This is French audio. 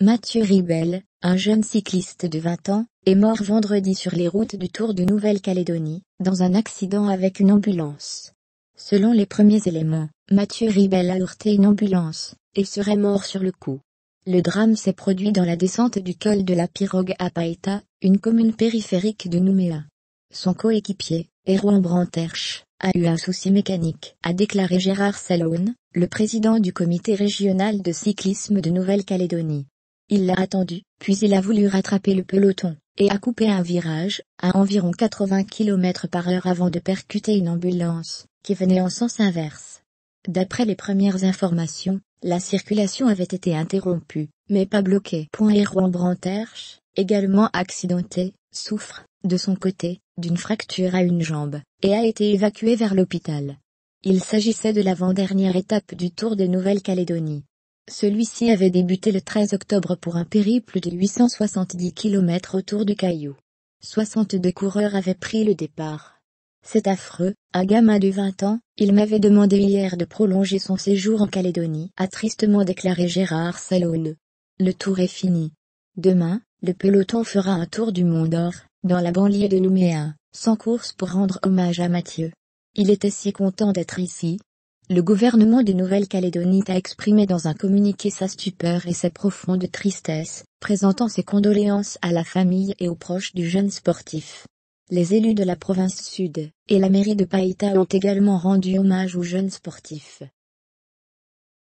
Mathieu Ribel, un jeune cycliste de 20 ans, est mort vendredi sur les routes du Tour de Nouvelle-Calédonie, dans un accident avec une ambulance. Selon les premiers éléments, Mathieu Ribel a heurté une ambulance, et serait mort sur le coup. Le drame s'est produit dans la descente du col de la pirogue à Paeta, une commune périphérique de Nouméa. Son coéquipier, Erwan Branterche, a eu un souci mécanique, a déclaré Gérard Salone, le président du comité régional de cyclisme de Nouvelle-Calédonie. Il l'a attendu, puis il a voulu rattraper le peloton, et a coupé un virage, à environ 80 km par heure avant de percuter une ambulance, qui venait en sens inverse. D'après les premières informations, la circulation avait été interrompue, mais pas bloquée. Erwan Branterche, également accidenté, souffre, de son côté, d'une fracture à une jambe, et a été évacué vers l'hôpital. Il s'agissait de l'avant-dernière étape du Tour de Nouvelle-Calédonie, celui-ci avait débuté le 13 octobre pour un périple de 870 km autour du Caillou. 62 coureurs avaient pris le départ. C'est affreux, un gamin de 20 ans, il m'avait demandé hier de prolonger son séjour en Calédonie, a tristement déclaré Gérard Salone. Le tour est fini. Demain, le peloton fera un tour du Mont d'Or, dans la banlieue de Nouméa, sans course pour rendre hommage à Mathieu. Il était si content d'être ici, le gouvernement de Nouvelle-Calédonie a exprimé dans un communiqué sa stupeur et sa profonde tristesse, présentant ses condoléances à la famille et aux proches du jeune sportif. Les élus de la province sud et la mairie de Païta ont également rendu hommage au jeune sportif.